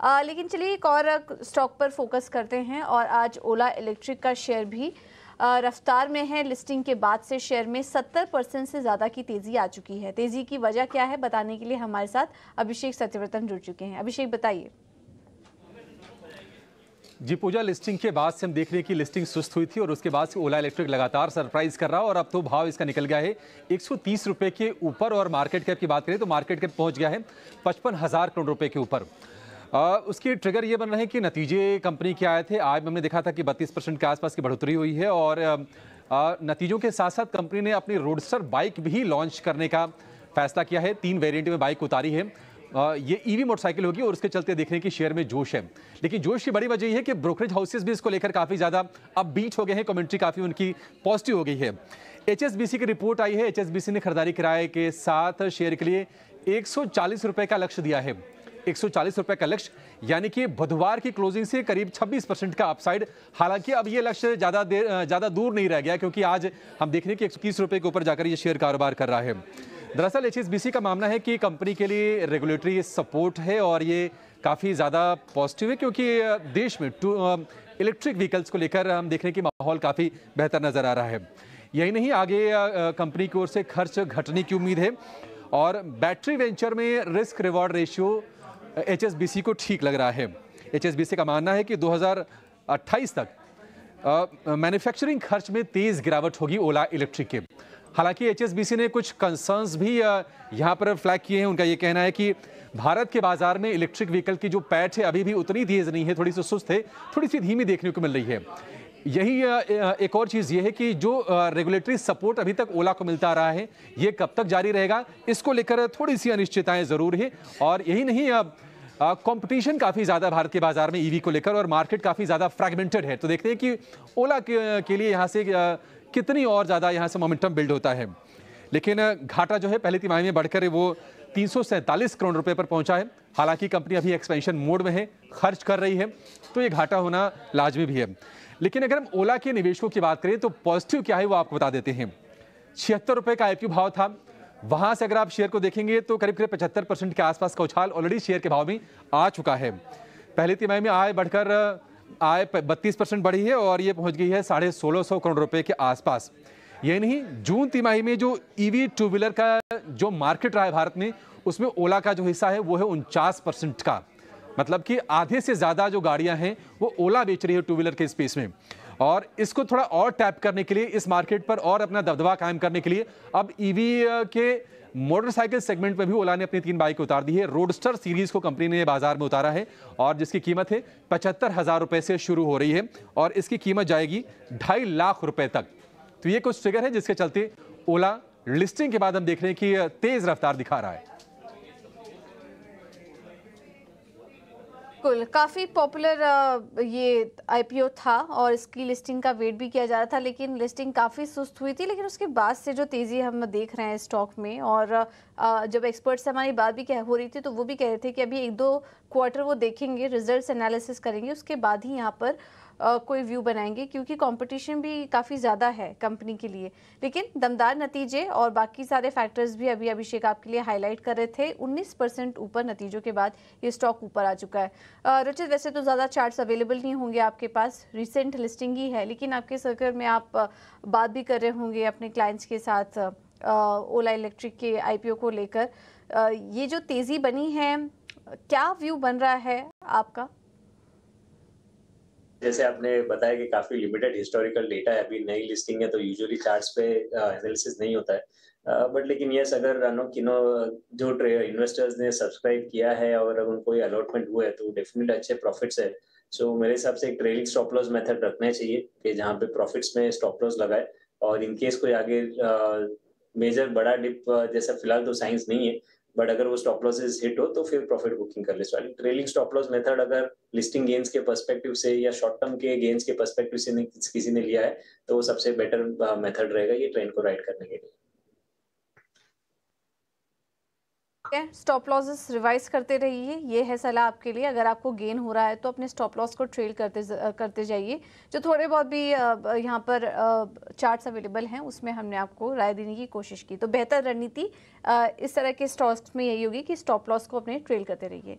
आ, लेकिन चलिए एक और स्टॉक पर फोकस करते हैं और आज ओला इलेक्ट्रिक का शेयर भी रफ्तार में है लिस्टिंग के बाद से शेयर में 70 परसेंट से ज़्यादा की तेज़ी आ चुकी है तेज़ी की वजह क्या है बताने के लिए हमारे साथ अभिषेक सत्यवर्तन जुड़ चुके हैं अभिषेक बताइए जी पूजा लिस्टिंग के बाद से हम देख रहे हैं कि लिस्टिंग सुस्त हुई थी और उसके बाद से ओला इलेक्ट्रिक लगातार सरप्राइज कर रहा है और अब तो भाव इसका निकल गया है एक रुपए के ऊपर और मार्केट कैप की बात करें तो मार्केट कैप पहुंच गया है पचपन हज़ार करोड़ रुपए के ऊपर आ, उसकी ट्रिगर ये बन रहे हैं कि नतीजे कंपनी के आए थे आज हमने देखा था कि 32 परसेंट के आसपास की बढ़ोतरी हुई है और आ, नतीजों के साथ साथ कंपनी ने अपनी रोडस्टर बाइक भी लॉन्च करने का फैसला किया है तीन वेरिएंट में बाइक उतारी है आ, ये ईवी e मोटरसाइकिल होगी और उसके चलते देखने की शेयर में जोश है लेकिन जोश की बड़ी वजह यह है कि ब्रोकरेज हाउसेज भी इसको लेकर काफ़ी ज़्यादा अब बीच हो गए हैं कमेंट्री काफ़ी उनकी पॉजिटिव हो गई है एच की रिपोर्ट आई है एच ने खरीदारी किराए के साथ शेयर के लिए एक सौ का लक्ष्य दिया है 140 रुपए का लक्ष्य यानी कि बुधवार की क्लोजिंग से करीब 26 परसेंट का अपसाइड हालांकि अब ये लक्ष्य ज़्यादा देर ज़्यादा दूर नहीं रह गया क्योंकि आज हम देख रहे हैं कि एक रुपए के ऊपर जाकर ये शेयर कारोबार कर रहा है दरअसल एच का मामला है कि कंपनी के लिए रेगुलेटरी सपोर्ट है और ये काफ़ी ज़्यादा पॉजिटिव है क्योंकि देश में इलेक्ट्रिक व्हीकल्स को लेकर हम देख रहे हैं कि माहौल काफ़ी बेहतर नज़र आ रहा है यही नहीं आगे कंपनी की ओर से खर्च घटने की उम्मीद है और बैटरी वेंचर में रिस्क रिवॉर्ड रेशियो एचएसबीसी को ठीक लग रहा है एचएसबीसी का मानना है कि 2028 तक मैन्युफैक्चरिंग खर्च में तेज़ गिरावट होगी ओला इलेक्ट्रिक के हालांकि एचएसबीसी ने कुछ कंसर्न्स भी यहाँ पर फ्लैग किए हैं उनका ये कहना है कि भारत के बाजार में इलेक्ट्रिक व्हीकल की जो पैठ है अभी भी उतनी तेज़ नहीं है थोड़ी सी सुस्त है थोड़ी सी धीमी देखने को मिल रही है यही एक और चीज़ ये है कि जो रेगुलेटरी सपोर्ट अभी तक ओला को मिलता रहा है ये कब तक जारी रहेगा इसको लेकर थोड़ी सी अनिश्चितताएं ज़रूर है और यही नहीं अब कंपटीशन काफ़ी ज़्यादा भारत के बाज़ार में ईवी को लेकर और मार्केट काफ़ी ज़्यादा फ्रेगमेंटेड है तो देखते हैं कि ओला के, के लिए यहाँ से कितनी और ज़्यादा यहाँ से मोमेंटम बिल्ड होता है लेकिन घाटा जो है पहली तिमाही में बढ़कर वो तीन करोड़ रुपए पर पहुंचा है हालांकि कंपनी अभी एक्सपेंशन मोड में है खर्च कर रही है तो ये घाटा होना लाजमी भी है लेकिन अगर हम ओला के निवेशकों की बात करें तो पॉजिटिव क्या है वो आपको बता देते हैं छिहत्तर रुपये का आई भाव था वहां से अगर आप शेयर को देखेंगे तो करीब करीब पचहत्तर परसेंट के आसपास का उछाल ऑलरेडी शेयर के भाव में आ चुका है पहली तिमाही में आय बढ़कर आय बत्तीस परसेंट बढ़ी है और ये पहुंच गई है साढ़े सोलह सौ करोड़ रुपए के आसपास यही नहीं जून तिमाही में जो ईवी टू व्हीलर का जो मार्केट रहा है भारत में उसमें ओला का जो हिस्सा है वो है उनचास परसेंट का मतलब कि आधे से ज़्यादा जो गाड़ियां हैं वो ओला बेच रही है टू व्हीलर के स्पेस में और इसको थोड़ा और टैप करने के लिए इस मार्केट पर और अपना दबदबा कायम करने के लिए अब ईवी e के मोटरसाइकिल सेगमेंट में भी ओला ने अपनी तीन बाइक उतार दी है रोडस्टर सीरीज को कंपनी ने बाजार में उतारा है और जिसकी कीमत है पचहत्तर हज़ार रुपये से शुरू हो रही है और इसकी कीमत जाएगी ढाई लाख रुपये तक तो ये कुछ फिगर है जिसके चलते ओला लिस्टिंग के बाद हम देख रहे हैं कि तेज़ रफ्तार दिखा रहा है बिल्कुल काफ़ी पॉपुलर ये आईपीओ था और इसकी लिस्टिंग का वेट भी किया जा रहा था लेकिन लिस्टिंग काफ़ी सुस्त हुई थी लेकिन उसके बाद से जो तेज़ी हम देख रहे हैं स्टॉक में और जब एक्सपर्ट से हमारी बात भी कह हो रही थी तो वो भी कह रहे थे कि अभी एक दो क्वार्टर वो देखेंगे रिजल्ट एनालिसिस करेंगे उसके बाद ही यहाँ पर कोई व्यू बनाएंगे क्योंकि कंपटीशन भी काफ़ी ज़्यादा है कंपनी के लिए लेकिन दमदार नतीजे और बाकी सारे फैक्टर्स भी अभी अभिषेक आपके लिए हाईलाइट कर रहे थे 19 परसेंट ऊपर नतीजों के बाद ये स्टॉक ऊपर आ चुका है रचित वैसे तो ज़्यादा चार्ट्स अवेलेबल नहीं होंगे आपके पास रिसेंट लिस्टिंग ही है लेकिन आपके सर्कल में आप बात भी कर रहे होंगे अपने क्लाइंट्स के साथ ओला इलेक्ट्रिक के आईपीओ को लेकर ये जो तेज़ी बनी है क्या व्यू बन रहा है आपका जैसे आपने बताया कि काफी लिमिटेड हिस्टोरिकल डेटा है अभी नई लिस्टिंग है तो यूजुअली चार्ट्स पे एनालिसिस नहीं होता है बट लेकिन यस अगर रानो किनो जो इन्वेस्टर्स ने सब्सक्राइब किया है और अगर उनको अलॉटमेंट हुआ है तो डेफिनेट अच्छे प्रॉफिट्स है सो so, मेरे हिसाब से एक ट्रेलिंग स्टॉप लॉस मेथड रखना चाहिए कि जहाँ पे प्रॉफिट्स में स्टॉप लॉस लगाए और इनकेस कोई आगे मेजर बड़ा डिप जैसा फिलहाल तो साइंस नहीं है बट अगर वो स्टॉप लॉसेज हिट हो तो फिर प्रॉफिट बुकिंग कर ले sorry trailing stop loss method अगर लिस्टिंग गेंस के पर्सपेक्टिव से या शॉर्ट टर्म के गेंस के पर्सपेक्टिव से किसी ने लिया है तो वो सबसे बेटर मेथड uh, रहेगा ये ट्रेन को राइड करने के लिए स्टॉप लॉसेस रिवाइज करते रहिए ये है सलाह आपके लिए अगर आपको गेन हो रहा है तो अपने स्टॉप लॉस को ट्रेल करते करते जाइए जो थोड़े बहुत भी यहाँ पर चार्ट्स अवेलेबल हैं उसमें हमने आपको राय देने की कोशिश की तो बेहतर रणनीति इस तरह के स्टॉक्स में यही होगी कि स्टॉप लॉस को अपने ट्रेल करते रहिए